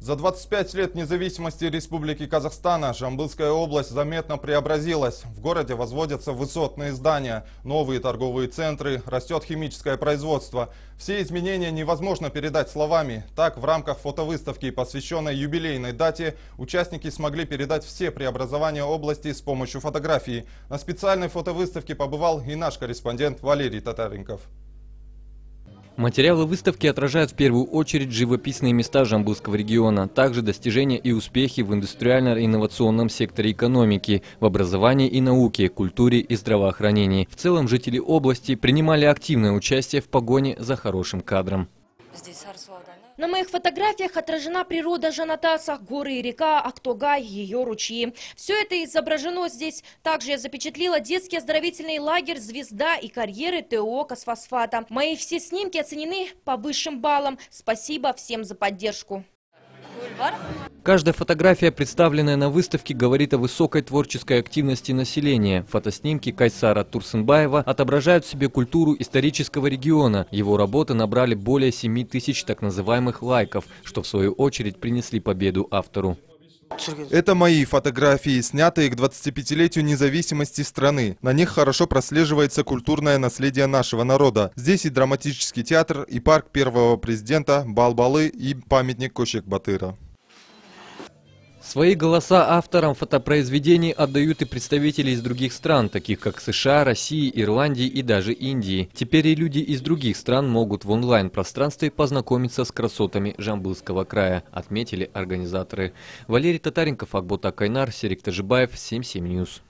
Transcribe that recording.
За 25 лет независимости Республики Казахстана Жамбылская область заметно преобразилась. В городе возводятся высотные здания, новые торговые центры, растет химическое производство. Все изменения невозможно передать словами. Так, в рамках фотовыставки, посвященной юбилейной дате, участники смогли передать все преобразования области с помощью фотографии. На специальной фотовыставке побывал и наш корреспондент Валерий Татаренков. Материалы выставки отражают в первую очередь живописные места Жамбылского региона, также достижения и успехи в индустриально-инновационном секторе экономики, в образовании и науке, культуре и здравоохранении. В целом жители области принимали активное участие в погоне за хорошим кадром. Здесь на моих фотографиях отражена природа Жанатаса, горы и река Актогай, ее ручьи. Все это изображено здесь. Также я запечатлила детский оздоровительный лагерь «Звезда» и карьеры ТО «Косфосфата». Мои все снимки оценены по высшим баллам. Спасибо всем за поддержку. Каждая фотография, представленная на выставке, говорит о высокой творческой активности населения. Фотоснимки Кайсара Турсенбаева отображают в себе культуру исторического региона. Его работы набрали более 7 тысяч так называемых лайков, что в свою очередь принесли победу автору. Это мои фотографии, снятые к 25-летию независимости страны. На них хорошо прослеживается культурное наследие нашего народа. Здесь и драматический театр, и парк первого президента, Балбалы и памятник Кощек Батыра. Свои голоса авторам фотопроизведений отдают и представители из других стран, таких как США, России, Ирландии и даже Индии. Теперь и люди из других стран могут в онлайн-пространстве познакомиться с красотами Жамбылского края, отметили организаторы. Валерий Татаренков, Акбота Кайнар, Серик Тажибаев, 77 News.